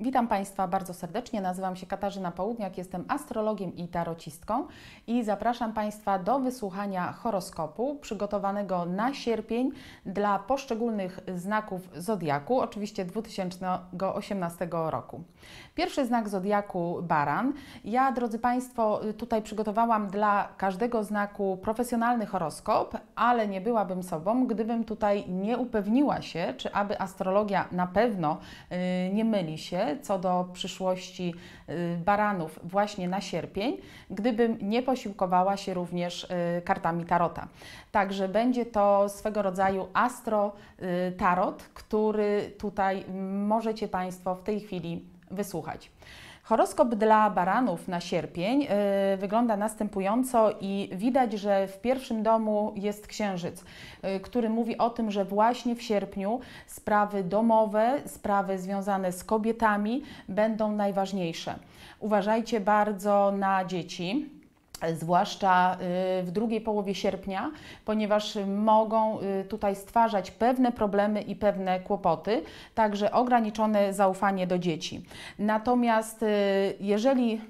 Witam Państwa bardzo serdecznie. Nazywam się Katarzyna Południak, jestem astrologiem i tarocistką i zapraszam Państwa do wysłuchania horoskopu przygotowanego na sierpień dla poszczególnych znaków zodiaku, oczywiście 2018 roku. Pierwszy znak zodiaku baran. Ja, drodzy Państwo, tutaj przygotowałam dla każdego znaku profesjonalny horoskop, ale nie byłabym sobą, gdybym tutaj nie upewniła się, czy aby astrologia na pewno yy, nie myli się co do przyszłości y, baranów właśnie na sierpień, gdybym nie posiłkowała się również y, kartami tarota. Także będzie to swego rodzaju astro y, tarot, który tutaj możecie Państwo w tej chwili wysłuchać. Horoskop dla baranów na sierpień y, wygląda następująco i widać, że w pierwszym domu jest księżyc, y, który mówi o tym, że właśnie w sierpniu sprawy domowe, sprawy związane z kobietami będą najważniejsze. Uważajcie bardzo na dzieci E, zwłaszcza e, w drugiej połowie sierpnia, ponieważ mogą e, tutaj stwarzać pewne problemy i pewne kłopoty, także ograniczone zaufanie do dzieci. Natomiast jeżeli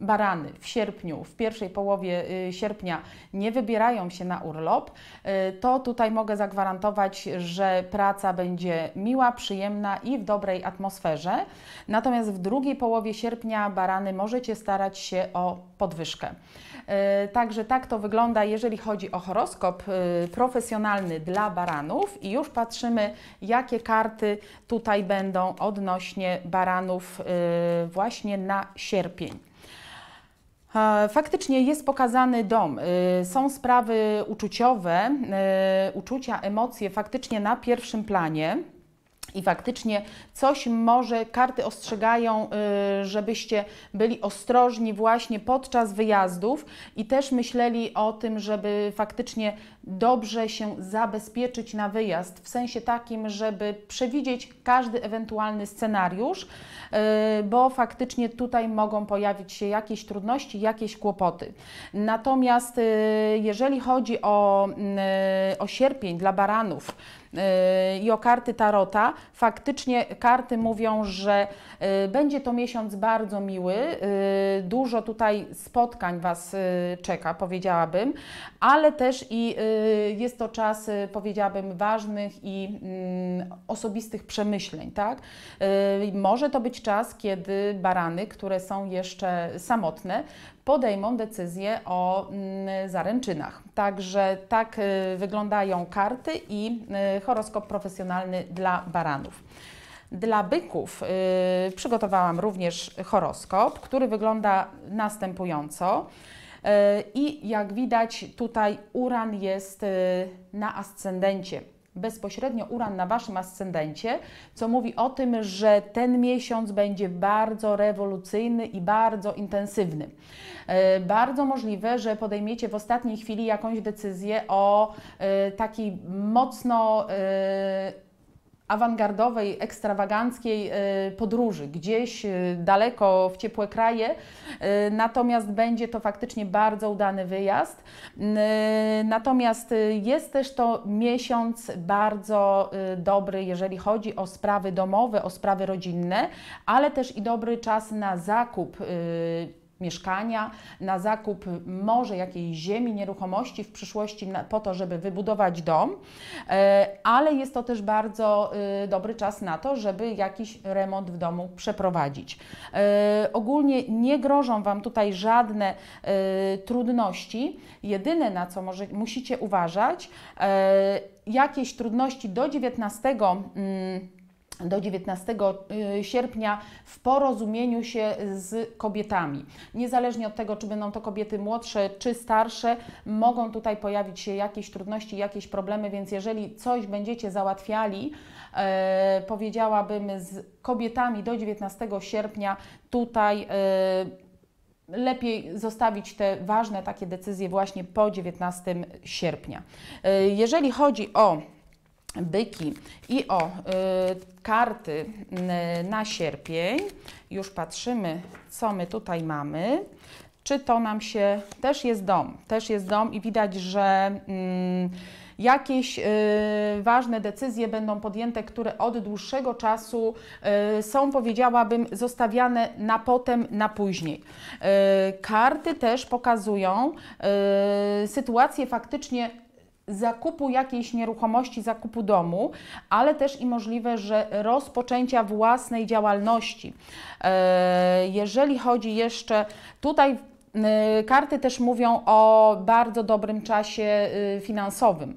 barany w sierpniu, w pierwszej połowie y, sierpnia nie wybierają się na urlop, y, to tutaj mogę zagwarantować, że praca będzie miła, przyjemna i w dobrej atmosferze. Natomiast w drugiej połowie sierpnia barany możecie starać się o podwyżkę. Y, także tak to wygląda, jeżeli chodzi o horoskop profesjonalny dla baranów i już patrzymy, jakie karty tutaj będą odnośnie baranów właśnie na sierpień. Faktycznie jest pokazany dom, y, są sprawy uczuciowe, y, uczucia, emocje faktycznie na pierwszym planie. I faktycznie coś może, karty ostrzegają, y, żebyście byli ostrożni właśnie podczas wyjazdów i też myśleli o tym, żeby faktycznie dobrze się zabezpieczyć na wyjazd, w sensie takim, żeby przewidzieć każdy ewentualny scenariusz, y, bo faktycznie tutaj mogą pojawić się jakieś trudności, jakieś kłopoty. Natomiast y, jeżeli chodzi o, mm, o sierpień dla baranów, Yy, i o karty Tarota. Faktycznie karty mówią, że yy, będzie to miesiąc bardzo miły, yy, dużo tutaj spotkań Was czeka, powiedziałabym, ale też i jest to czas, powiedziałabym, ważnych i mm, osobistych przemyśleń, tak? Może to być czas, kiedy barany, które są jeszcze samotne, podejmą decyzję o mm, zaręczynach. Także tak y, wyglądają karty i y, horoskop profesjonalny dla baranów. Dla byków y, przygotowałam również horoskop, który wygląda następująco. I jak widać, tutaj Uran jest na ascendencie, bezpośrednio Uran na Waszym ascendencie, co mówi o tym, że ten miesiąc będzie bardzo rewolucyjny i bardzo intensywny. E, bardzo możliwe, że podejmiecie w ostatniej chwili jakąś decyzję o e, takiej mocno e, awangardowej, ekstrawaganckiej y, podróży, gdzieś y, daleko w ciepłe kraje, y, natomiast będzie to faktycznie bardzo udany wyjazd. Natomiast jest też to miesiąc bardzo dobry, jeżeli chodzi o sprawy domowe, o sprawy rodzinne, ale też i dobry czas na zakup mieszkania, na zakup może jakiejś ziemi, nieruchomości w przyszłości po to, żeby wybudować dom, e, ale jest to też bardzo y, dobry czas na to, żeby jakiś remont w domu przeprowadzić. E, ogólnie nie grożą Wam tutaj żadne y, trudności. Jedyne na co może, musicie uważać, e, jakieś trudności do 19 do 19 y, sierpnia w porozumieniu się z kobietami. Niezależnie od tego, czy będą to kobiety młodsze czy starsze, mogą tutaj pojawić się jakieś trudności, jakieś problemy, więc jeżeli coś będziecie załatwiali, e, powiedziałabym z kobietami do 19 sierpnia, tutaj e, lepiej zostawić te ważne takie decyzje właśnie po 19 sierpnia. E, jeżeli chodzi o byki i o y, karty na sierpień. Już patrzymy, co my tutaj mamy. Czy to nam się też jest dom? Też jest dom i widać, że mm, y, jakieś ważne decyzje będą podjęte, które od dłuższego czasu y, są, powiedziałabym, zostawiane na potem, na później. Y, karty też pokazują y, sytuację faktycznie zakupu jakiejś nieruchomości, zakupu domu, ale też i możliwe, że rozpoczęcia własnej działalności. E, jeżeli chodzi jeszcze tutaj e, Karty też mówią o bardzo dobrym czasie e, finansowym.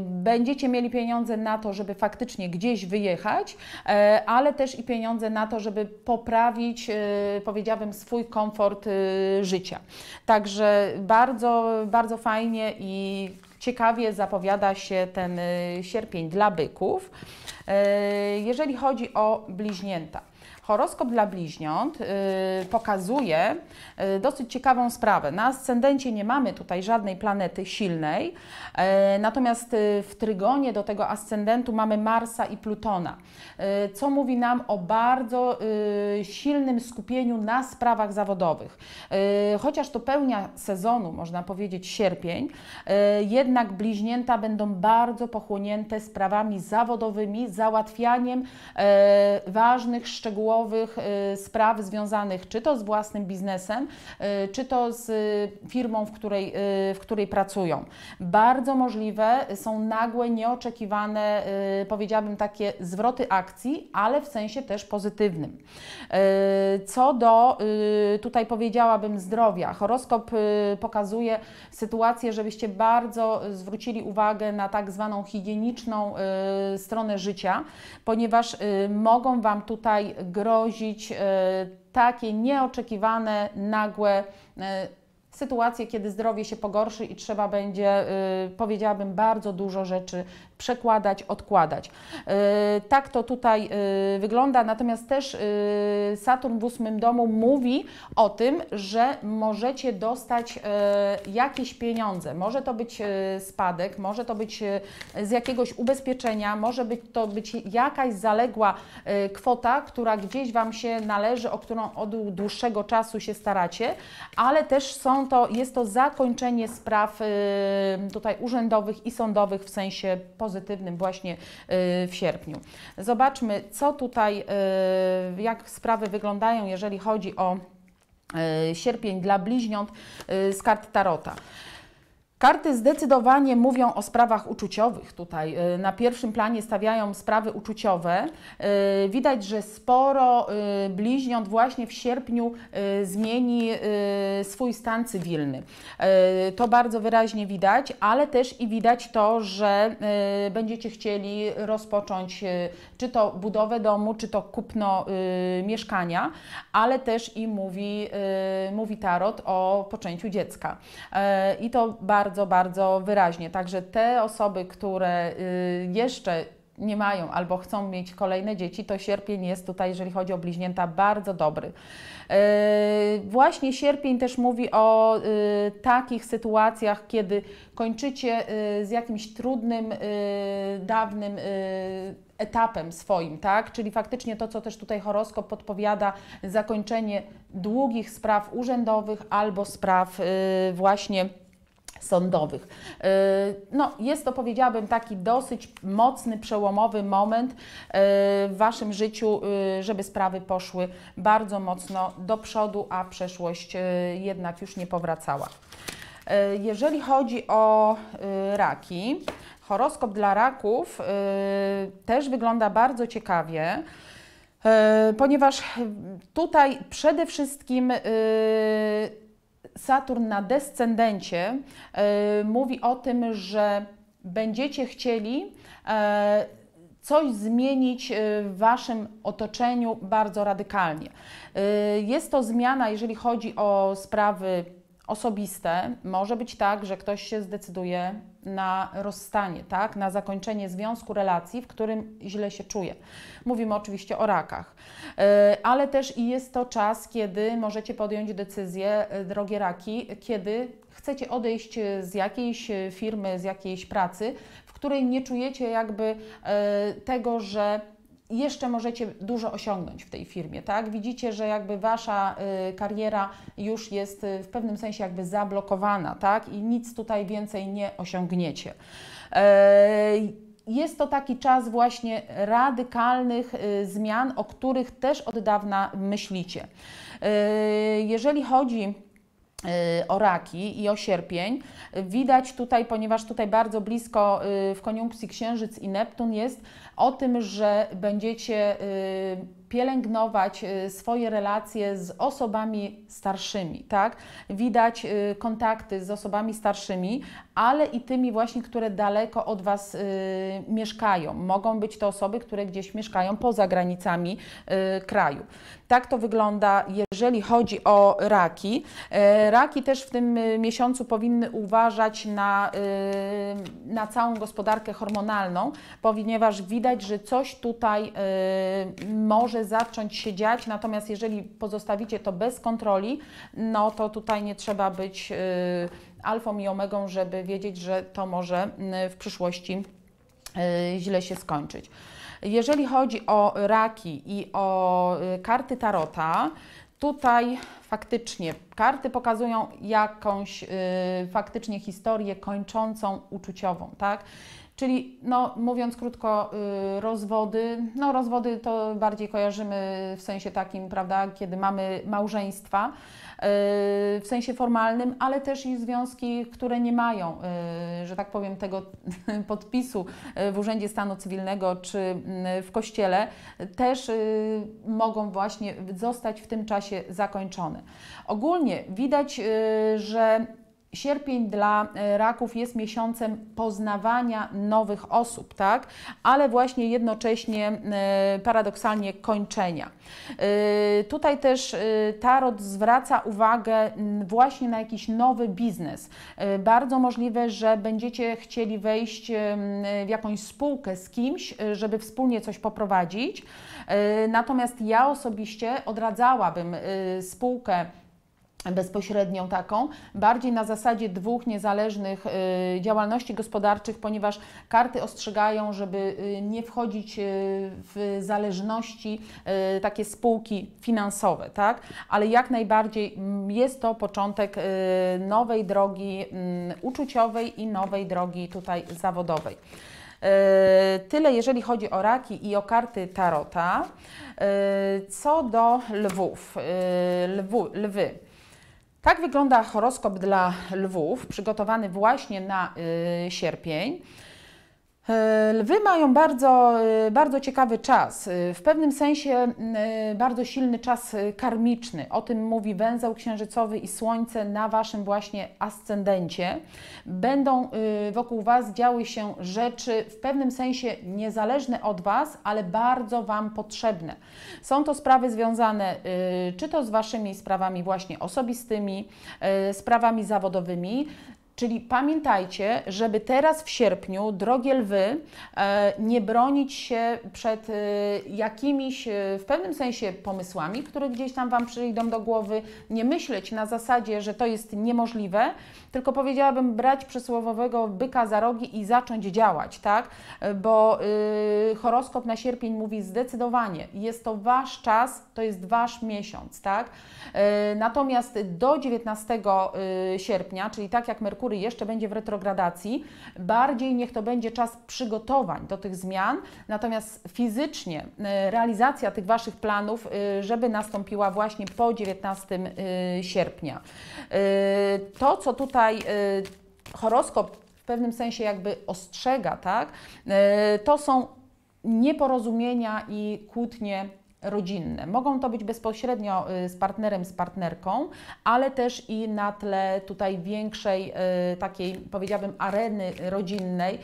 Będziecie mieli pieniądze na to, żeby faktycznie gdzieś wyjechać, ale też i pieniądze na to, żeby poprawić, powiedziałabym, swój komfort życia. Także bardzo, bardzo fajnie i ciekawie zapowiada się ten y, sierpień dla byków. Y, jeżeli chodzi o bliźnięta, Horoskop dla bliźniąt y, pokazuje y, dosyć ciekawą sprawę. Na ascendencie nie mamy tutaj żadnej planety silnej, y, natomiast w trygonie do tego ascendentu mamy Marsa i Plutona, co mówi nam o bardzo silnym skupieniu na sprawach zawodowych. Chociaż to pełnia sezonu, można powiedzieć sierpień, jednak bliźnięta będą bardzo pochłonięte sprawami zawodowymi, załatwianiem ważnych, szczegółowych Y, spraw związanych czy to z własnym biznesem, y, czy to z y, firmą, w której, w której pracują. Bardzo możliwe są nagłe, nieoczekiwane, powiedziałabym takie zwroty akcji, ale w sensie też pozytywnym. Co do tutaj powiedziałabym zdrowia, horoskop pokazuje sytuację, żebyście bardzo zwrócili uwagę na tak zwaną higieniczną stronę życia, ponieważ mogą Wam tutaj grozić grozić e, takie nieoczekiwane, nagłe e, sytuacje, kiedy zdrowie się pogorszy i trzeba będzie, e, powiedziałabym, bardzo dużo rzeczy przekładać, odkładać. Y, tak to tutaj y, wygląda, natomiast też y, Saturn w ósmym domu mówi o tym, że możecie dostać jakieś pieniądze. Może to być spadek, może to być z jakiegoś ubezpieczenia, może być to być jakaś zaległa kwota, która gdzieś Wam się należy, o którą od dłuższego czasu się staracie, ale też są to, jest to zakończenie spraw tutaj urzędowych i sądowych w sensie podatkowych pozytywnym właśnie y, w sierpniu. Zobaczmy, co tutaj, y, jak sprawy wyglądają, jeżeli chodzi o y, sierpień dla bliźniąt z kart Tarota. Karty zdecydowanie mówią o sprawach uczuciowych tutaj. Y, na pierwszym planie stawiają sprawy uczuciowe. Y, widać, że sporo y, bliźniąt właśnie w sierpniu zmieni swój stan cywilny. To bardzo wyraźnie widać, ale też i widać to, że będziecie chcieli rozpocząć czy to budowę domu, czy to kupno mieszkania, ale też i mówi, mówi tarot o poczęciu dziecka. I to bardzo bardzo, bardzo wyraźnie. Także te osoby, które y, jeszcze nie mają albo chcą mieć kolejne dzieci, to sierpień jest tutaj, jeżeli chodzi o bliźnięta, bardzo dobry. Y, właśnie sierpień też mówi o y, takich sytuacjach, kiedy kończycie z jakimś trudnym, dawnym etapem swoim, tak? Czyli faktycznie to, co też tutaj horoskop podpowiada, zakończenie długich spraw urzędowych albo spraw właśnie sądowych. Y, no, jest to, powiedziałabym, taki dosyć mocny, przełomowy moment y, w Waszym życiu, y, żeby sprawy poszły bardzo mocno do przodu, a przeszłość jednak już nie powracała. Jeżeli chodzi o raki, horoskop dla raków też wygląda bardzo ciekawie ponieważ tutaj przede wszystkim Saturn na descendencie e, mówi o tym, że będziecie chcieli e, coś zmienić e, w Waszym otoczeniu bardzo radykalnie. Jest to zmiana, jeżeli chodzi o sprawy osobiste. Może być tak, że ktoś się zdecyduje na rozstanie, tak? na zakończenie związku, relacji, w którym źle się czuje. Mówimy oczywiście o rakach, e, ale też i jest to czas, kiedy możecie podjąć decyzję, e, drogie raki, kiedy chcecie odejść z jakiejś firmy, z jakiejś pracy, w której nie czujecie jakby e, tego, że jeszcze możecie dużo osiągnąć w tej firmie, tak? Widzicie, że jakby wasza y, kariera już jest y, w pewnym sensie jakby zablokowana, tak? I nic tutaj więcej nie osiągniecie. Y, jest to taki czas właśnie radykalnych y, zmian, o których też od dawna myślicie. Y, jeżeli chodzi o raki i o sierpień. Widać tutaj, ponieważ tutaj bardzo blisko w koniunkcji Księżyc i Neptun jest, o tym, że będziecie y, pielęgnować y, swoje relacje z osobami starszymi, tak? Widać y, kontakty z osobami starszymi, ale i tymi właśnie, które daleko od Was y, mieszkają. Mogą być to osoby, które gdzieś mieszkają poza granicami kraju. Tak to wygląda, jeżeli chodzi o raki. E, raki też w tym miesiącu powinny uważać na, na całą gospodarkę hormonalną, ponieważ widać, że coś tutaj może może zacząć się dziać, natomiast jeżeli pozostawicie to bez kontroli, no to tutaj nie trzeba być y, alfą i omegą, żeby wiedzieć, że to może y, w przyszłości y, źle się skończyć. Jeżeli chodzi o raki i o karty tarota, tutaj faktycznie karty pokazują jakąś faktycznie historię kończącą uczuciową, tak? Czyli, no, mówiąc krótko, y, rozwody, no rozwody to bardziej kojarzymy w sensie takim, prawda, kiedy mamy małżeństwa, y, w sensie formalnym, ale też i związki, które nie mają, y, że tak powiem, tego podpisu w Urzędzie Stanu Cywilnego czy mm, w Kościele, też mogą właśnie zostać w tym czasie zakończone. Ogólnie widać, że Sierpień dla e, raków jest miesiącem poznawania nowych osób, tak? ale właśnie jednocześnie e, paradoksalnie kończenia. E, tutaj też Tarot zwraca uwagę właśnie na jakiś nowy biznes. Bardzo możliwe, że będziecie chcieli wejść w jakąś spółkę z kimś, żeby wspólnie coś poprowadzić. Natomiast ja osobiście odradzałabym spółkę bezpośrednią taką, bardziej na zasadzie dwóch niezależnych y, działalności gospodarczych, ponieważ karty ostrzegają, żeby y, nie wchodzić y, w zależności takie spółki finansowe, tak? Ale jak najbardziej mm, jest to początek nowej drogi mm, uczuciowej i nowej drogi tutaj zawodowej. Tyle jeżeli chodzi o raki i o karty tarota. Co do lwów, lwu, lwy. Tak wygląda horoskop dla lwów, przygotowany właśnie na y, sierpień. E, lwy mają bardzo, e, bardzo ciekawy czas, e, w pewnym sensie bardzo silny czas karmiczny. O tym mówi węzeł księżycowy i słońce na waszym właśnie ascendencie. Będą wokół was działy się rzeczy w pewnym sensie niezależne od was, ale bardzo wam potrzebne. Są to sprawy związane czy to z waszymi sprawami właśnie osobistymi, sprawami zawodowymi, Czyli pamiętajcie, żeby teraz w sierpniu, drogie lwy, e, nie bronić się przed e, jakimiś e, w pewnym sensie pomysłami, które gdzieś tam Wam przyjdą do głowy, nie myśleć na zasadzie, że to jest niemożliwe, tylko powiedziałabym brać przysłowowego byka za rogi i zacząć działać, tak? Bo horoskop na sierpień mówi zdecydowanie, jest to Wasz czas, to jest Wasz miesiąc, tak? natomiast do 19 sierpnia, czyli tak jak Merkur Merkury jeszcze będzie w retrogradacji, bardziej niech to będzie czas przygotowań do tych zmian, natomiast fizycznie y, realizacja tych Waszych planów, y, żeby nastąpiła właśnie po 19 y, sierpnia. To, co tutaj horoskop w pewnym sensie jakby ostrzega, tak, to są nieporozumienia i kłótnie rodzinne. Mogą to być bezpośrednio y, z partnerem, z partnerką, ale też i na tle tutaj większej y, takiej, powiedziałabym, areny rodzinnej,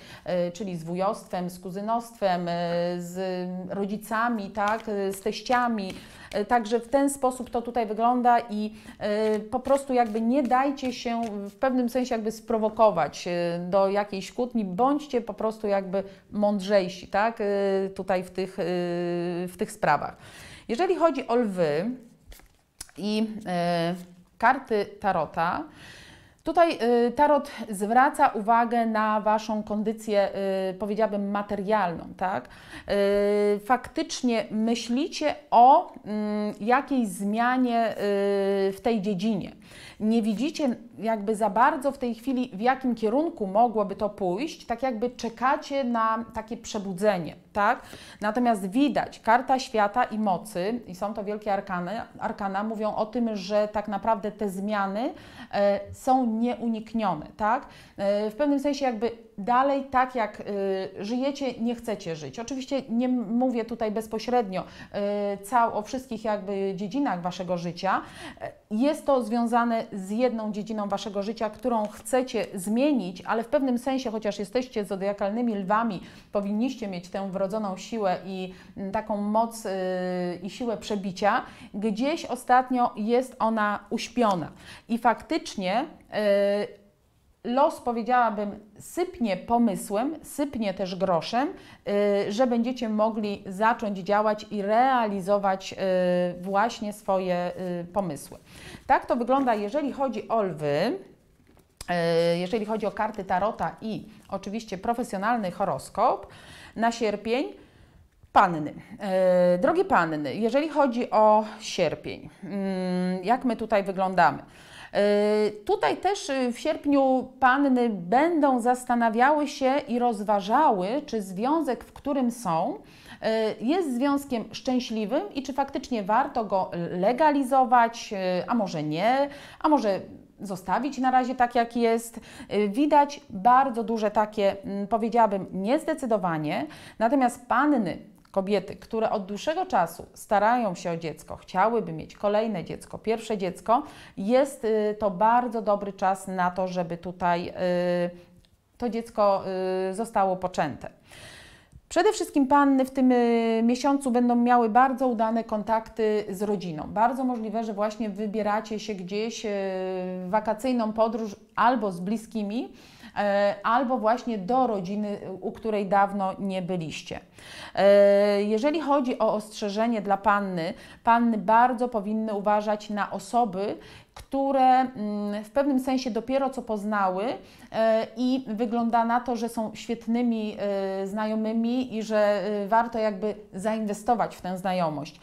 y, czyli z wujostwem, z kuzynostwem, z rodzicami, tak, z teściami, E, także w ten sposób to tutaj wygląda i e, po prostu jakby nie dajcie się w pewnym sensie jakby sprowokować e, do jakiejś kłótni, bądźcie po prostu jakby mądrzejsi, tak, tutaj w tych, w tych sprawach. Jeżeli chodzi o lwy i karty Tarota, Tutaj y, tarot zwraca uwagę na Waszą kondycję, y, powiedziałabym, materialną. Tak? Y, faktycznie myślicie o mm, jakiejś zmianie w tej dziedzinie nie widzicie jakby za bardzo w tej chwili, w jakim kierunku mogłoby to pójść, tak jakby czekacie na takie przebudzenie, tak? Natomiast widać, karta świata i mocy, i są to wielkie arkany, arkana, mówią o tym, że tak naprawdę te zmiany e, są nieuniknione, tak? E, w pewnym sensie jakby dalej tak jak y, żyjecie, nie chcecie żyć. Oczywiście nie mówię tutaj bezpośrednio y, cał, o wszystkich jakby dziedzinach Waszego życia. Y, jest to związane z jedną dziedziną Waszego życia, którą chcecie zmienić, ale w pewnym sensie, chociaż jesteście zodiakalnymi lwami, powinniście mieć tę wrodzoną siłę i taką moc i siłę przebicia. Gdzieś ostatnio jest ona uśpiona. I faktycznie los, powiedziałabym, sypnie pomysłem, sypnie też groszem, y, że będziecie mogli zacząć działać i realizować y, właśnie swoje y, pomysły. Tak to wygląda, jeżeli chodzi o lwy. Jeżeli chodzi o karty tarota i oczywiście profesjonalny horoskop na sierpień, Panny. Drogie panny, jeżeli chodzi o sierpień, mm, jak my tutaj wyglądamy? Y, tutaj też y, w sierpniu panny będą zastanawiały się i rozważały, czy związek, w którym są, y, jest związkiem szczęśliwym i czy faktycznie warto go legalizować, a może nie, a może zostawić na razie tak, jak jest. Widać bardzo duże takie, mm, powiedziałabym, niezdecydowanie. Natomiast panny Kobiety, które od dłuższego czasu starają się o dziecko, chciałyby mieć kolejne dziecko, pierwsze dziecko, jest y, to bardzo dobry czas na to, żeby tutaj y, to dziecko y, zostało poczęte. Przede wszystkim panny w tym miesiącu będą miały bardzo udane kontakty z rodziną. Bardzo możliwe, że właśnie wybieracie się gdzieś w wakacyjną podróż albo z bliskimi, E, albo właśnie do rodziny, u której dawno nie byliście. E, jeżeli chodzi o ostrzeżenie dla panny, panny bardzo powinny uważać na osoby, które mm, w pewnym sensie dopiero co poznały e, i wygląda na to, że są świetnymi znajomymi i że warto jakby zainwestować w tę znajomość.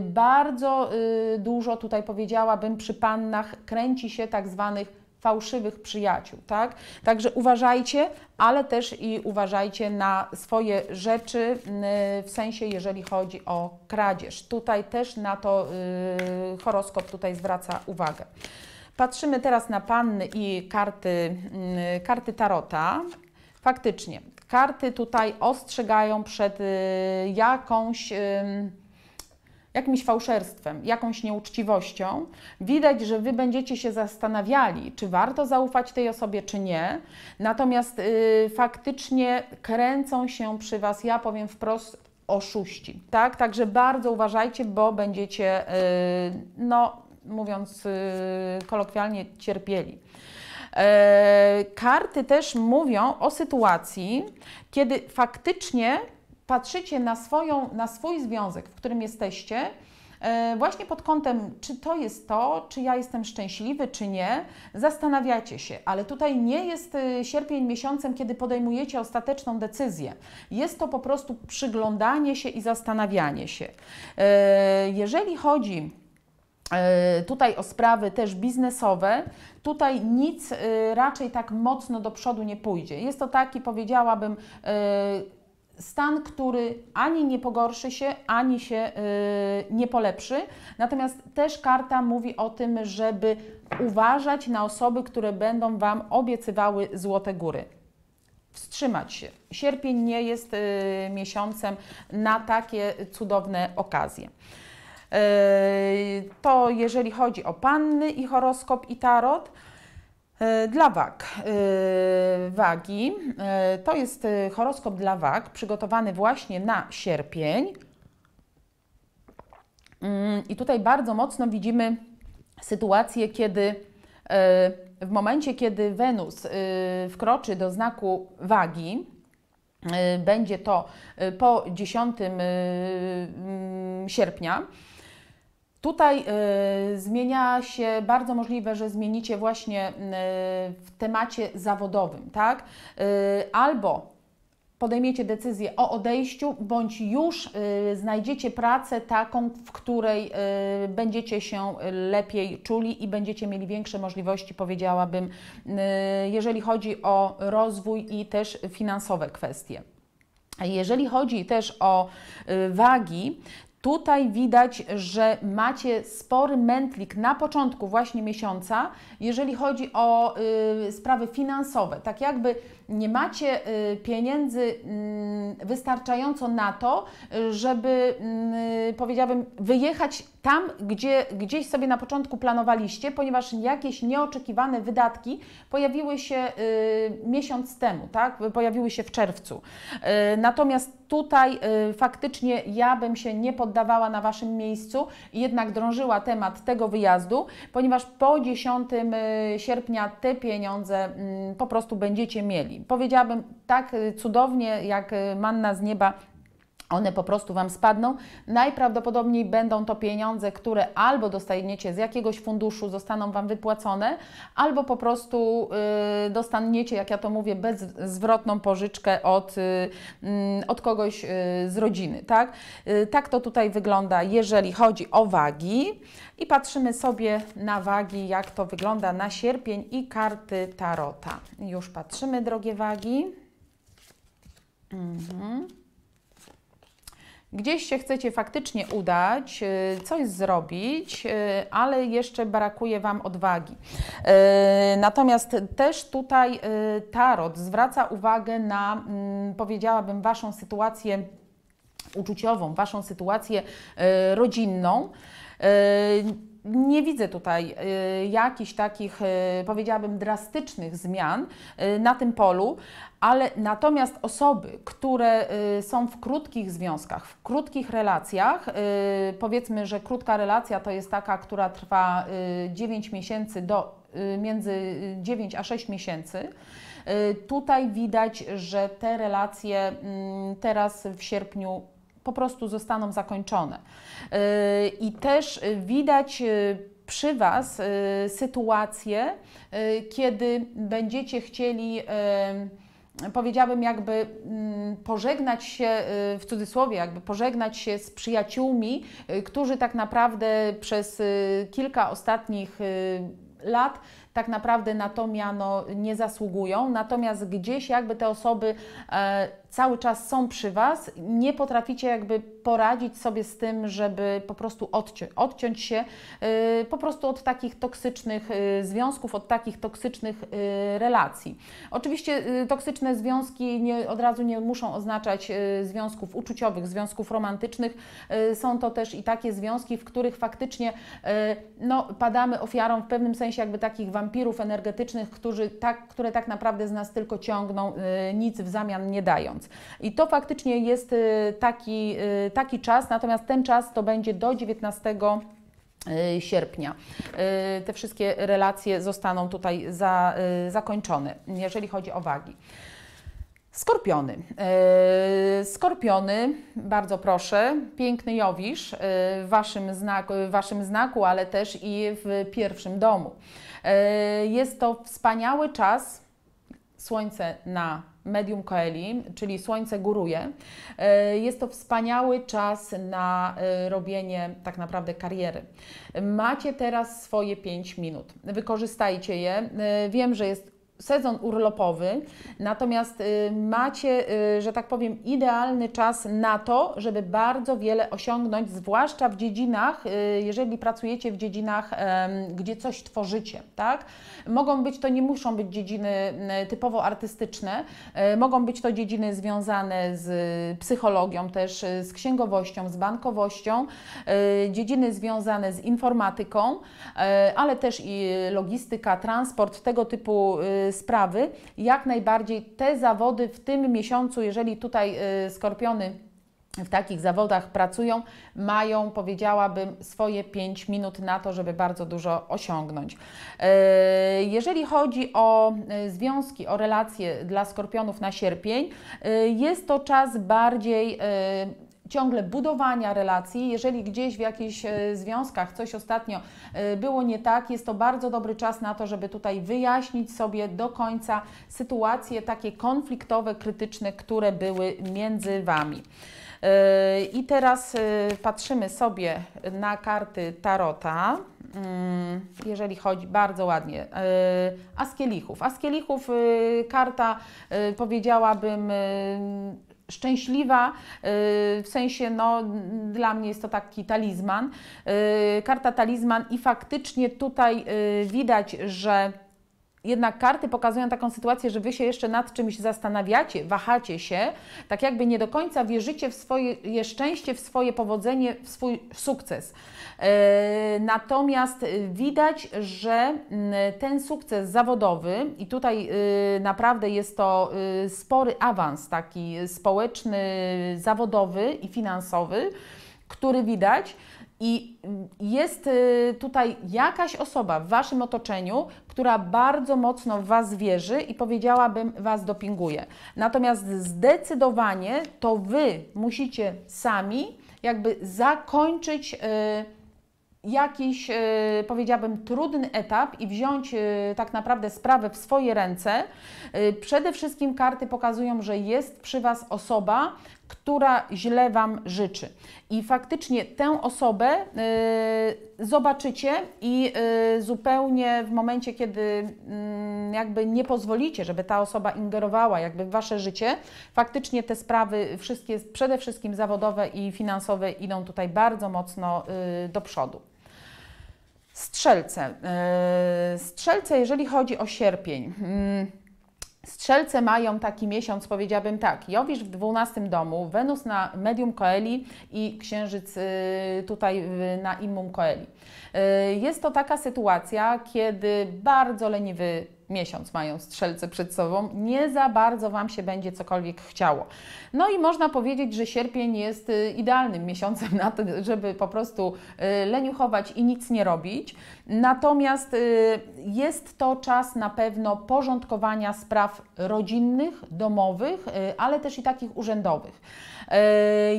Bardzo dużo tutaj powiedziałabym przy pannach kręci się tak zwanych fałszywych przyjaciół, tak? Także uważajcie, ale też i uważajcie na swoje rzeczy, mm, y, w sensie jeżeli chodzi o kradzież. Tutaj też na to yy, horoskop tutaj zwraca uwagę. Patrzymy teraz na panny i karty, yy, karty tarota. Faktycznie, karty tutaj ostrzegają przed yy, jakąś jakimś fałszerstwem, jakąś nieuczciwością, widać, że wy będziecie się zastanawiali, czy warto zaufać tej osobie, czy nie. Natomiast y, faktycznie kręcą się przy was, ja powiem wprost, oszuści. Tak? Także bardzo uważajcie, bo będziecie, y, no mówiąc y, kolokwialnie, cierpieli. E, karty też mówią o sytuacji, kiedy faktycznie patrzycie na, swoją, na swój związek, w którym jesteście, e, właśnie pod kątem, czy to jest to, czy ja jestem szczęśliwy, czy nie, zastanawiacie się, ale tutaj nie jest e, sierpień miesiącem, kiedy podejmujecie ostateczną decyzję. Jest to po prostu przyglądanie się i zastanawianie się. E, jeżeli chodzi tutaj o sprawy też biznesowe, tutaj nic raczej tak mocno do przodu nie pójdzie. Jest to taki, powiedziałabym, stan, który ani nie pogorszy się, ani się y, nie polepszy. Natomiast też karta mówi o tym, żeby uważać na osoby, które będą Wam obiecywały złote góry. Wstrzymać się. Sierpień nie jest y, miesiącem na takie cudowne okazje. Y, to jeżeli chodzi o panny i horoskop i tarot. E, dla wag, e, wagi, e, to jest horoskop dla wag przygotowany właśnie na sierpień. Mm, I tutaj bardzo mocno widzimy sytuację, kiedy w momencie, kiedy Wenus wkroczy do znaku wagi, będzie to po 10 mm, sierpnia, Tutaj y, zmienia się, bardzo możliwe, że zmienicie właśnie y, w temacie zawodowym, tak? Y, albo podejmiecie decyzję o odejściu, bądź już znajdziecie pracę taką, w której będziecie się lepiej czuli i będziecie mieli większe możliwości, powiedziałabym, jeżeli chodzi o rozwój i też finansowe kwestie. Jeżeli chodzi też o wagi, Tutaj widać, że macie spory mętlik na początku właśnie miesiąca, jeżeli chodzi o y, sprawy finansowe. Tak jakby nie macie y, pieniędzy mm, wystarczająco na to, żeby mm, powiedziałabym wyjechać tam, gdzie gdzieś sobie na początku planowaliście, ponieważ jakieś nieoczekiwane wydatki pojawiły się y, miesiąc temu, tak? Pojawiły się w czerwcu. Y, natomiast tutaj faktycznie ja bym się nie poddawała na waszym miejscu, jednak drążyła temat tego wyjazdu, ponieważ po 10 sierpnia te pieniądze mm, po prostu będziecie mieli powiedziałabym tak y, cudownie jak y, manna z nieba one po prostu Wam spadną. Najprawdopodobniej będą to pieniądze, które albo dostaniecie z jakiegoś funduszu, zostaną Wam wypłacone, albo po prostu y, dostaniecie, jak ja to mówię, bezzwrotną pożyczkę od, y, mm, od kogoś y, z rodziny. Tak? Y, tak to tutaj wygląda, jeżeli chodzi o wagi. I patrzymy sobie na wagi, jak to wygląda na sierpień i karty Tarota. Już patrzymy, drogie wagi. Mhm. Gdzieś się chcecie faktycznie udać, y, coś zrobić, y, ale jeszcze brakuje Wam odwagi. Y, natomiast też tutaj tarot zwraca uwagę na, mm, powiedziałabym, Waszą sytuację uczuciową, Waszą sytuację rodzinną nie widzę tutaj y, jakichś takich, y, powiedziałabym, drastycznych zmian y, na tym polu, ale natomiast osoby, które są w krótkich związkach, w krótkich relacjach, powiedzmy, że krótka relacja to jest taka, która trwa 9 miesięcy do między 9 a 6 miesięcy. Tutaj widać, że te relacje mm, teraz w sierpniu po prostu zostaną zakończone. Y, I też widać y, przy Was y, sytuacje, kiedy będziecie chcieli powiedziałabym jakby mm, pożegnać się, w cudzysłowie, jakby pożegnać się z przyjaciółmi, którzy tak naprawdę przez kilka ostatnich lat tak naprawdę na to miano nie zasługują, natomiast gdzieś jakby te osoby e, cały czas są przy Was, nie potraficie jakby poradzić sobie z tym, żeby po prostu odciąć, odciąć się e, po prostu od takich toksycznych e, związków, od takich toksycznych e, relacji. Oczywiście toksyczne związki nie, od razu nie muszą oznaczać związków uczuciowych, związków romantycznych. Są to też i takie związki, w których faktycznie no, padamy ofiarą w pewnym sensie jakby takich wam wampirów energetycznych, którzy tak, które tak naprawdę z nas tylko ciągną, y, nic w zamian nie dając. I to faktycznie jest y, taki, y, taki czas, natomiast ten czas to będzie do 19 sierpnia. Te wszystkie relacje zostaną tutaj za, zakończone, jeżeli chodzi o wagi. Skorpiony. Skorpiony, bardzo proszę, piękny Jowisz w waszym, znaku, w waszym znaku, ale też i w pierwszym domu. E, jest to wspaniały czas, słońce na medium koeli, czyli słońce góruje. E, jest to wspaniały czas na e, robienie tak naprawdę kariery. Macie teraz swoje 5 minut. Wykorzystajcie je. Wiem, że jest sezon urlopowy, natomiast y, macie, y, że tak powiem, idealny czas na to, żeby bardzo wiele osiągnąć, zwłaszcza w dziedzinach, y, jeżeli pracujecie w dziedzinach, gdzie coś tworzycie, tak? Mogą być to, nie muszą być dziedziny typowo artystyczne, e, mogą być to dziedziny związane z psychologią też, z księgowością, z bankowością, e, dziedziny związane z informatyką, e, ale też i logistyka, transport, tego typu Y, sprawy. Jak najbardziej te zawody w tym miesiącu, jeżeli tutaj y, skorpiony w takich zawodach pracują, mają, powiedziałabym, swoje 5 minut na to, żeby bardzo dużo osiągnąć. Y, jeżeli chodzi o związki, o relacje dla skorpionów na sierpień, jest to czas bardziej ciągle budowania relacji. Jeżeli gdzieś w jakichś e, związkach coś ostatnio e, było nie tak, jest to bardzo dobry czas na to, żeby tutaj wyjaśnić sobie do końca sytuacje takie konfliktowe, krytyczne, które były między Wami. E, I teraz patrzymy sobie na karty Tarota, mm, jeżeli chodzi bardzo ładnie, Askielichów. Askielichów karta, powiedziałabym, szczęśliwa, y, w sensie no, dla mnie jest to taki talizman, y, karta talizman i faktycznie tutaj y, widać, że jednak karty pokazują taką sytuację, że wy się jeszcze nad czymś zastanawiacie, wahacie się, tak jakby nie do końca wierzycie w swoje szczęście, w swoje powodzenie, w swój sukces. Yy, natomiast widać, że mm, ten sukces zawodowy, i tutaj yy, naprawdę jest to yy, spory awans taki społeczny, zawodowy i finansowy, który widać, i jest y, tutaj jakaś osoba w waszym otoczeniu, która bardzo mocno w was wierzy i powiedziałabym, was dopinguje. Natomiast zdecydowanie to wy musicie sami jakby zakończyć. Y, jakiś, y, powiedziałabym, trudny etap i wziąć tak naprawdę sprawę w swoje ręce. Przede wszystkim karty pokazują, że jest przy Was osoba, która źle Wam życzy. I faktycznie tę osobę y, zobaczycie i y, zupełnie w momencie, kiedy y, jakby nie pozwolicie, żeby ta osoba ingerowała jakby w Wasze życie, faktycznie te sprawy wszystkie, przede wszystkim zawodowe i finansowe idą tutaj bardzo mocno y, do przodu. Strzelce. Y, strzelce, jeżeli chodzi o sierpień. Mm, Strzelce mają taki miesiąc, powiedziałabym tak, Jowisz w 12 domu, Wenus na medium koeli i księżyc y, tutaj na immum koeli. Y, jest to taka sytuacja, kiedy bardzo leniwy miesiąc mają strzelce przed sobą, nie za bardzo Wam się będzie cokolwiek chciało. No i można powiedzieć, że sierpień jest y, idealnym miesiącem na to, żeby po prostu y, leniuchować i nic nie robić. Natomiast jest to czas na pewno porządkowania spraw rodzinnych, domowych, ale też i takich urzędowych.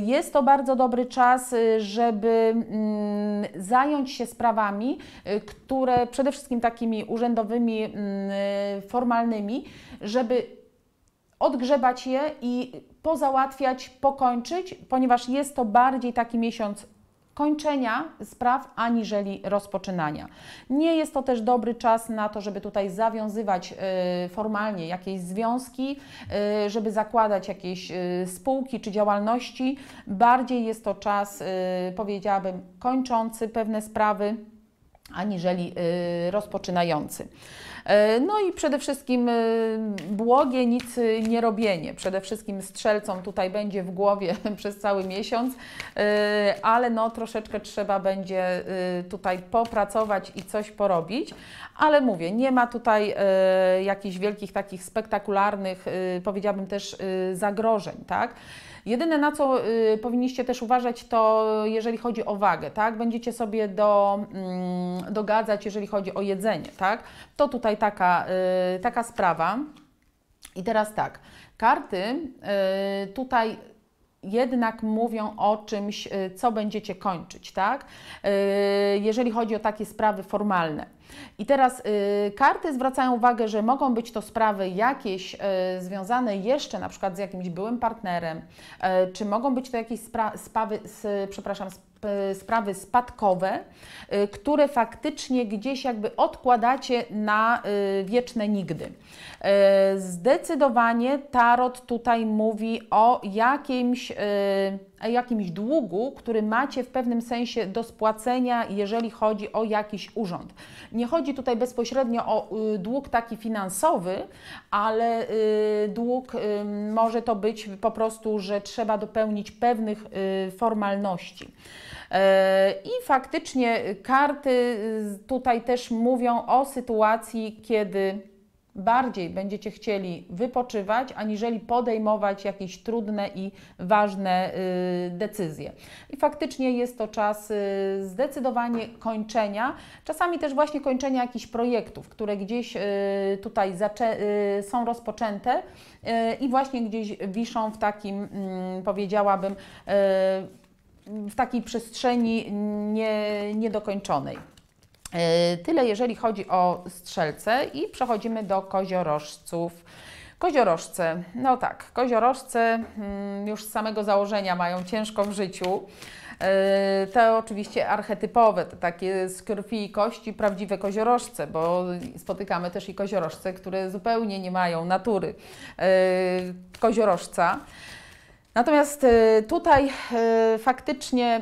Jest to bardzo dobry czas, żeby mm, zająć się sprawą sprawami, y, które przede wszystkim takimi urzędowymi, mm, y, formalnymi, żeby odgrzebać je i pozałatwiać, pokończyć, ponieważ jest to bardziej taki miesiąc kończenia spraw, aniżeli rozpoczynania. Nie jest to też dobry czas na to, żeby tutaj zawiązywać y, formalnie jakieś związki, y, żeby zakładać jakieś y, spółki czy działalności. Bardziej jest to czas, powiedziałabym, kończący pewne sprawy, aniżeli rozpoczynający. E, no i przede wszystkim e, błogie nic e, nie robienie. Przede wszystkim strzelcom tutaj będzie w głowie przez cały miesiąc, ale no troszeczkę trzeba będzie tutaj popracować i coś porobić. Ale mówię, nie ma tutaj jakichś wielkich takich spektakularnych, powiedziałabym też zagrożeń, tak? Jedyne na co powinniście też uważać to jeżeli chodzi o wagę, tak? Będziecie sobie do, mm, dogadzać, jeżeli chodzi o jedzenie, tak? To tutaj tutaj taka, yy, taka sprawa. I teraz tak, karty yy, tutaj jednak mówią o czymś, yy, co będziecie kończyć, tak? Y, jeżeli chodzi o takie sprawy formalne. I teraz y, karty zwracają uwagę, że mogą być to sprawy jakieś y, związane jeszcze na przykład z jakimś byłym partnerem, czy mogą być to jakieś sprawy, przepraszam, E, sprawy spadkowe, e, które faktycznie gdzieś jakby odkładacie na e, wieczne nigdy. Zdecydowanie tarot tutaj mówi o jakimś E, jakimś długu, który macie w pewnym sensie do spłacenia, jeżeli chodzi o jakiś urząd. Nie chodzi tutaj bezpośrednio o y, dług taki finansowy, ale y, dług może to być po prostu, że trzeba dopełnić pewnych y, formalności. E, I faktycznie karty tutaj też mówią o sytuacji, kiedy bardziej będziecie chcieli wypoczywać, aniżeli podejmować jakieś trudne i ważne y, decyzje. I faktycznie jest to czas y, zdecydowanie kończenia, czasami też właśnie kończenia jakichś projektów, które gdzieś y, tutaj są rozpoczęte i właśnie gdzieś wiszą w takim, mm, powiedziałabym, w takiej przestrzeni niedokończonej. E, tyle jeżeli chodzi o strzelce i przechodzimy do koziorożców. Koziorożce, no tak, koziorożce mm, już z samego założenia mają ciężko w życiu. E, te oczywiście archetypowe, takie z krwi i kości prawdziwe koziorożce, bo spotykamy też i koziorożce, które zupełnie nie mają natury e, koziorożca. Natomiast y, tutaj y, faktycznie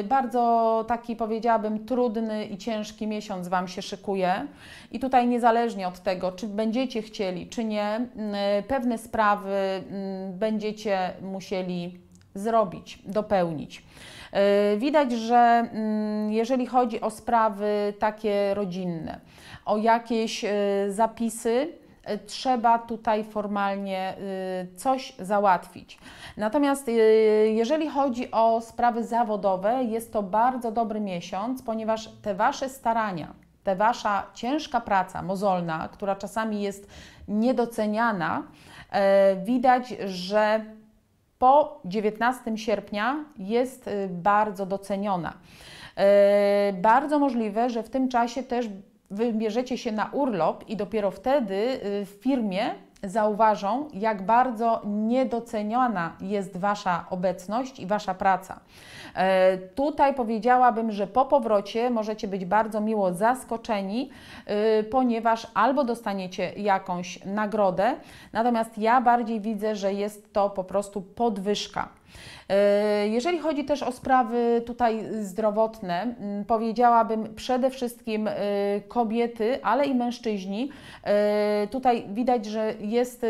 y, bardzo taki powiedziałabym trudny i ciężki miesiąc Wam się szykuje i tutaj niezależnie od tego, czy będziecie chcieli, czy nie, pewne sprawy będziecie musieli zrobić, dopełnić. Widać, że jeżeli chodzi o sprawy takie rodzinne, o jakieś zapisy, Y, trzeba tutaj formalnie y, coś załatwić. Natomiast y, jeżeli chodzi o sprawy zawodowe, jest to bardzo dobry miesiąc, ponieważ te Wasze starania, te Wasza ciężka praca mozolna, która czasami jest niedoceniana, e, widać, że po 19 sierpnia jest bardzo doceniona. E, bardzo możliwe, że w tym czasie też wybierzecie się na urlop i dopiero wtedy y, w firmie zauważą, jak bardzo niedoceniona jest Wasza obecność i Wasza praca. E, tutaj powiedziałabym, że po powrocie możecie być bardzo miło zaskoczeni, y, ponieważ albo dostaniecie jakąś nagrodę, natomiast ja bardziej widzę, że jest to po prostu podwyżka. E, jeżeli chodzi też o sprawy tutaj zdrowotne, powiedziałabym przede wszystkim e, kobiety, ale i mężczyźni. E, tutaj widać, że jest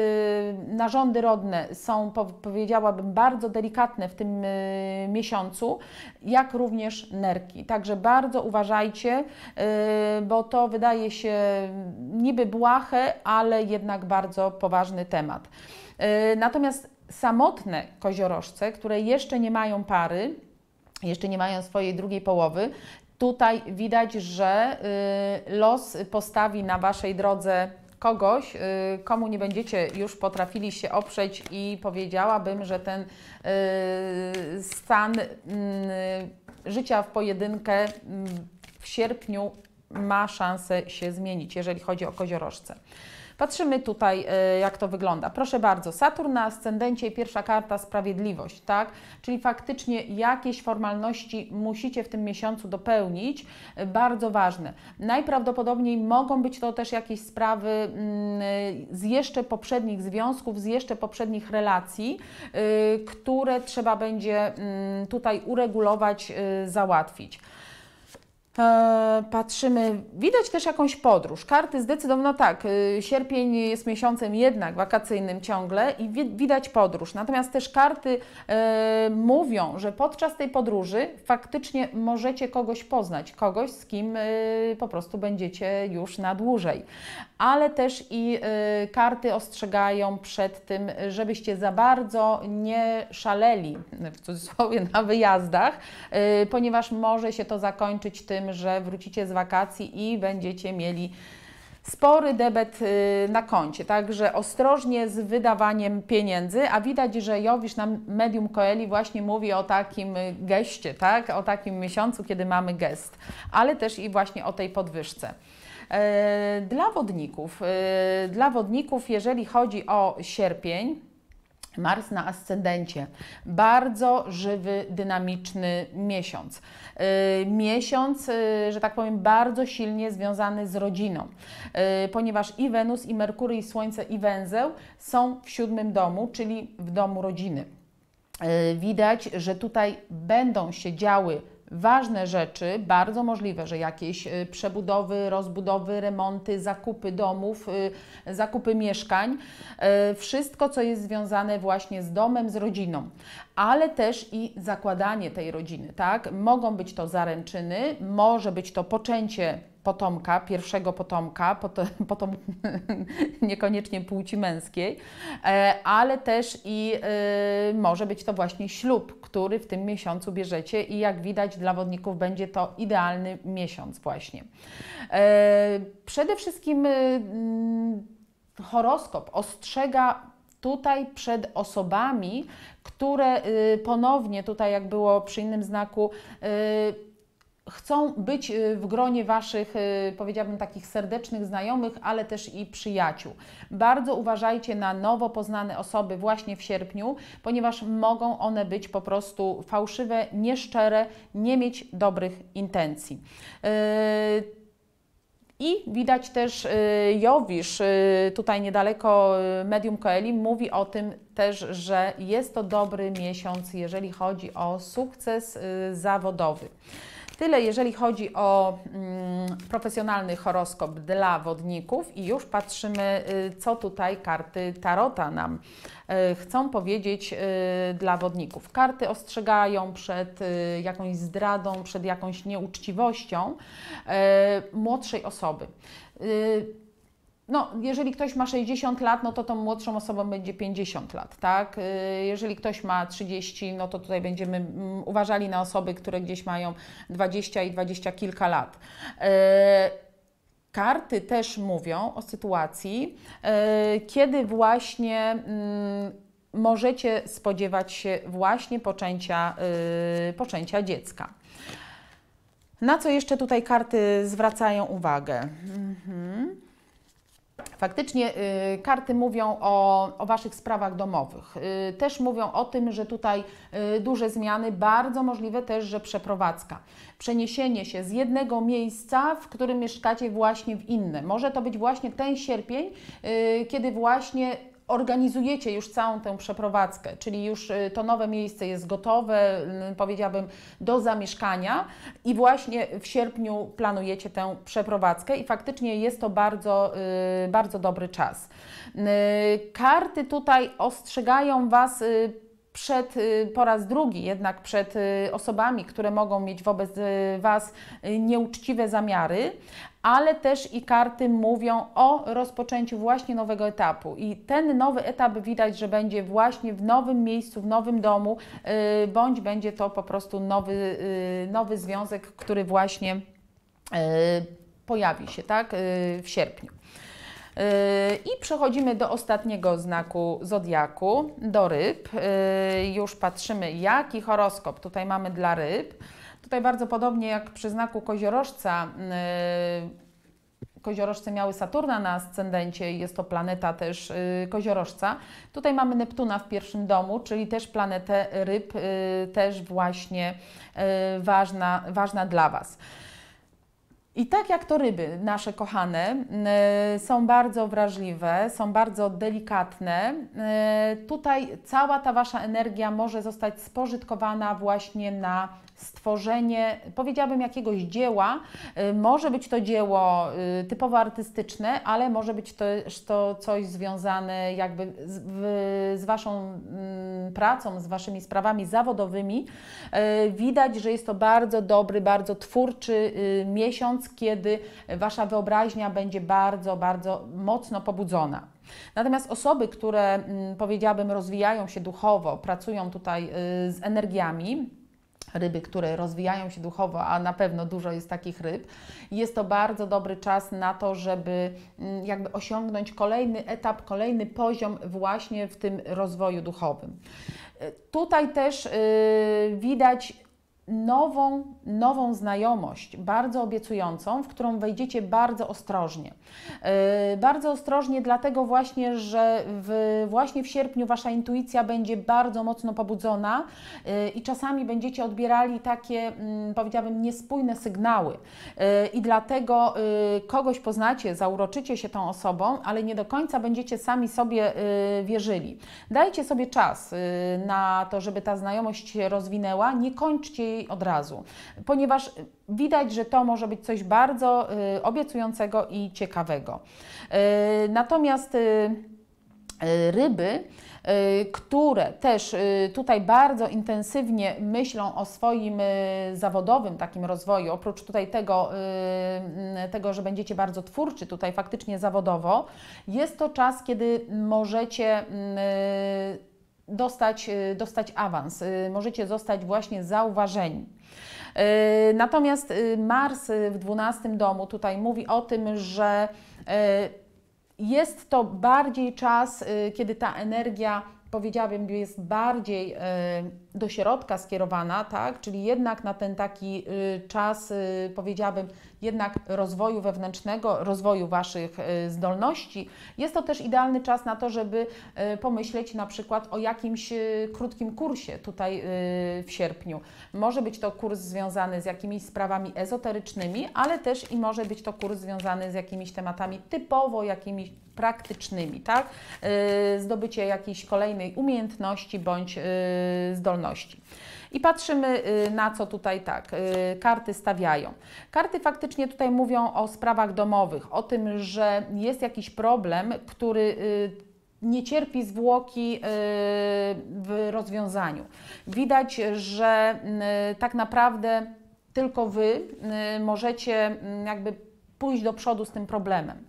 narządy rodne są powiedziałabym bardzo delikatne w tym miesiącu, jak również nerki. Także bardzo uważajcie, bo to wydaje się niby błahe, ale jednak bardzo poważny temat. Natomiast samotne koziorożce, które jeszcze nie mają pary, jeszcze nie mają swojej drugiej połowy, tutaj widać, że y, los postawi na Waszej drodze kogoś, y, komu nie będziecie już potrafili się oprzeć i powiedziałabym, że ten y, stan mm, życia w pojedynkę mm, w sierpniu ma szansę się zmienić, jeżeli chodzi o koziorożce. Patrzymy tutaj, e, jak to wygląda. Proszę bardzo, Saturn na ascendencie, pierwsza karta sprawiedliwość, tak? Czyli faktycznie jakieś formalności musicie w tym miesiącu dopełnić, e, bardzo ważne. Najprawdopodobniej mogą być to też jakieś sprawy mm, e, z jeszcze poprzednich związków, z jeszcze poprzednich relacji, które trzeba będzie mm, tutaj uregulować, załatwić. E, patrzymy, widać też jakąś podróż. Karty zdecydowano tak, y, sierpień jest miesiącem jednak wakacyjnym ciągle i widać podróż. Natomiast też karty e, mówią, że podczas tej podróży faktycznie możecie kogoś poznać, kogoś z kim e, po prostu będziecie już na dłużej. Ale też i e, karty ostrzegają przed tym, żebyście za bardzo nie szaleli, w cudzysłowie, na wyjazdach, ponieważ może się to zakończyć tym, że wrócicie z wakacji i będziecie mieli spory debet y, na koncie, także ostrożnie z wydawaniem pieniędzy, a widać, że Jowisz na medium Koeli właśnie mówi o takim geście, tak? o takim miesiącu, kiedy mamy gest, ale też i właśnie o tej podwyżce. E, dla wodników, e, dla wodników, jeżeli chodzi o sierpień, Mars na ascendencie. Bardzo żywy, dynamiczny miesiąc. Y, miesiąc, y, że tak powiem, bardzo silnie związany z rodziną, y, ponieważ i Wenus, i Merkury, i Słońce, i Węzeł są w siódmym domu, czyli w domu rodziny. Widać, że tutaj będą się działy ważne rzeczy, bardzo możliwe, że jakieś y, przebudowy, rozbudowy, remonty, zakupy domów, y, zakupy mieszkań, y, wszystko, co jest związane właśnie z domem, z rodziną, ale też i zakładanie tej rodziny, tak? Mogą być to zaręczyny, może być to poczęcie potomka, pierwszego potomka, potom, potom, niekoniecznie płci męskiej, e, ale też i e, może być to właśnie ślub, który w tym miesiącu bierzecie i jak widać dla wodników będzie to idealny miesiąc właśnie. E, przede wszystkim horoskop ostrzega tutaj przed osobami, które y, ponownie tutaj jak było przy innym znaku y, chcą być y, w gronie Waszych, y, powiedziałabym, takich serdecznych znajomych, ale też i przyjaciół. Bardzo uważajcie na nowo poznane osoby właśnie w sierpniu, ponieważ mogą one być po prostu fałszywe, nieszczere, nie mieć dobrych intencji. Y, I widać też Jowisz, tutaj niedaleko Medium Coeli, mówi o tym też, że jest to dobry miesiąc, jeżeli chodzi o sukces zawodowy. Tyle jeżeli chodzi o mm, profesjonalny horoskop dla wodników i już patrzymy, y, co tutaj karty Tarota nam y, chcą powiedzieć y, dla wodników. Karty ostrzegają przed jakąś zdradą, przed jakąś nieuczciwością młodszej osoby no, jeżeli ktoś ma 60 lat, no to tą młodszą osobą będzie 50 lat, tak? Y, jeżeli ktoś ma 30, no to tutaj będziemy mm, uważali na osoby, które gdzieś mają 20 i 20 kilka lat. Y, karty też mówią o sytuacji, y, kiedy właśnie mm, możecie spodziewać się właśnie poczęcia, poczęcia dziecka. Na co jeszcze tutaj karty zwracają uwagę? Mhm. Faktycznie y, karty mówią o, o Waszych sprawach domowych. Y, też mówią o tym, że tutaj y, duże zmiany, bardzo możliwe też, że przeprowadzka. Przeniesienie się z jednego miejsca, w którym mieszkacie właśnie w inne. Może to być właśnie ten sierpień, y, kiedy właśnie organizujecie już całą tę przeprowadzkę, czyli już y, to nowe miejsce jest gotowe, y, powiedziałabym, do zamieszkania i właśnie w sierpniu planujecie tę przeprowadzkę i faktycznie jest to bardzo, y, bardzo dobry czas. Karty tutaj ostrzegają Was przed po raz drugi jednak przed osobami, które mogą mieć wobec Was nieuczciwe zamiary, ale też i karty mówią o rozpoczęciu właśnie nowego etapu. I ten nowy etap widać, że będzie właśnie w nowym miejscu, w nowym domu, y, bądź będzie to po prostu nowy, y, nowy związek, który właśnie y, pojawi się tak, w sierpniu. I przechodzimy do ostatniego znaku zodiaku, do ryb. Już patrzymy, jaki horoskop tutaj mamy dla ryb. Tutaj bardzo podobnie jak przy znaku koziorożca, y, koziorożce miały Saturna na ascendencie i jest to planeta też y, koziorożca. Tutaj mamy Neptuna w pierwszym domu, czyli też planetę ryb, y, też właśnie ważna, ważna dla Was. I tak jak to ryby, nasze kochane, są bardzo wrażliwe, są bardzo delikatne. Tutaj cała ta wasza energia może zostać spożytkowana właśnie na stworzenie, powiedziałabym, jakiegoś dzieła. Y, może być to dzieło y, typowo artystyczne, ale może być też to coś związane jakby z, w, z Waszą mm, pracą, z Waszymi sprawami zawodowymi. Y, widać, że jest to bardzo dobry, bardzo twórczy miesiąc, kiedy Wasza wyobraźnia będzie bardzo, bardzo mocno pobudzona. Natomiast osoby, które mm, powiedziałabym rozwijają się duchowo, pracują tutaj z energiami, ryby, które rozwijają się duchowo, a na pewno dużo jest takich ryb. Jest to bardzo dobry czas na to, żeby mm, jakby osiągnąć kolejny etap, kolejny poziom właśnie w tym rozwoju duchowym. E, tutaj też yy, widać nową, nową znajomość, bardzo obiecującą, w którą wejdziecie bardzo ostrożnie. Y, bardzo ostrożnie, dlatego właśnie, że w, właśnie w sierpniu wasza intuicja będzie bardzo mocno pobudzona y, i czasami będziecie odbierali takie, mm, powiedziałabym, niespójne sygnały. Y, I dlatego kogoś poznacie, zauroczycie się tą osobą, ale nie do końca będziecie sami sobie wierzyli. Dajcie sobie czas na to, żeby ta znajomość się rozwinęła, nie kończcie jej od razu, ponieważ widać, że to może być coś bardzo y, obiecującego i ciekawego. Y, natomiast y, ryby, które też tutaj bardzo intensywnie myślą o swoim zawodowym takim rozwoju, oprócz tutaj tego, mm, tego, że będziecie bardzo twórczy tutaj faktycznie zawodowo, jest to czas, kiedy możecie mm, dostać, y, dostać awans, y, możecie zostać właśnie zauważeni. Y, natomiast Mars w 12 domu tutaj mówi o tym, że jest to bardziej czas, kiedy ta energia, powiedziałabym, jest bardziej do środka skierowana, tak? czyli jednak na ten taki y, czas, y, powiedziałabym, jednak rozwoju wewnętrznego, rozwoju Waszych y, zdolności. Jest to też idealny czas na to, żeby pomyśleć na przykład o jakimś krótkim kursie tutaj w sierpniu. Może być to kurs związany z jakimiś sprawami ezoterycznymi, ale też i może być to kurs związany z jakimiś tematami typowo jakimiś praktycznymi, tak? Zdobycie jakiejś kolejnej umiejętności bądź zdolności kolejności. I patrzymy y, na co tutaj tak, y, karty stawiają. Karty faktycznie tutaj mówią o sprawach domowych, o tym, że jest jakiś problem, który y, nie cierpi zwłoki w rozwiązaniu. Widać, że tak naprawdę tylko Wy możecie jakby pójść do przodu z tym problemem.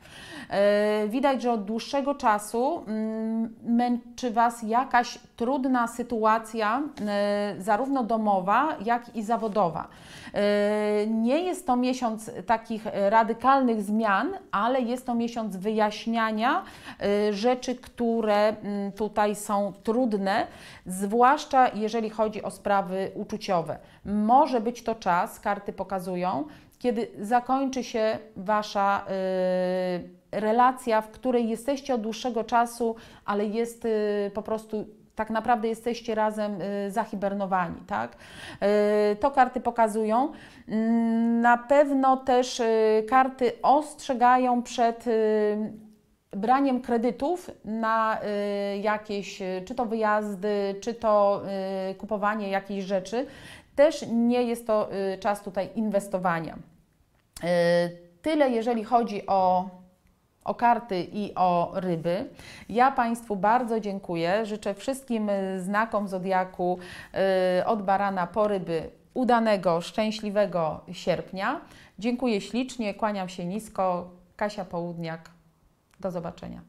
E, widać, że od dłuższego czasu mm, męczy Was jakaś trudna sytuacja, e, zarówno domowa, jak i zawodowa. E, nie jest to miesiąc takich radykalnych zmian, ale jest to miesiąc wyjaśniania rzeczy, które mm, tutaj są trudne, zwłaszcza jeżeli chodzi o sprawy uczuciowe. Może być to czas, karty pokazują, kiedy zakończy się Wasza y, relacja, w której jesteście od dłuższego czasu, ale jest y, po prostu tak naprawdę jesteście razem y, zahibernowani, tak? Y, to karty pokazują. Mm, na pewno też y, karty ostrzegają przed braniem kredytów na jakieś, czy to wyjazdy, czy to kupowanie jakiejś rzeczy. Też nie jest to y, czas tutaj inwestowania. Y, tyle, jeżeli chodzi o o karty i o ryby. Ja Państwu bardzo dziękuję. Życzę wszystkim y, znakom Zodiaku od barana po ryby udanego, szczęśliwego sierpnia. Dziękuję ślicznie, kłaniam się nisko. Kasia Południak, do zobaczenia.